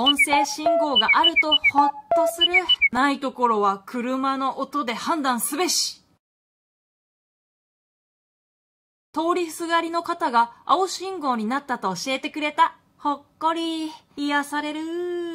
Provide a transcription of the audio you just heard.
音声信号があるとホッとする。ないところは車の音で判断すべし。通りすがりの方が青信号になったと教えてくれた。ほっこり、癒される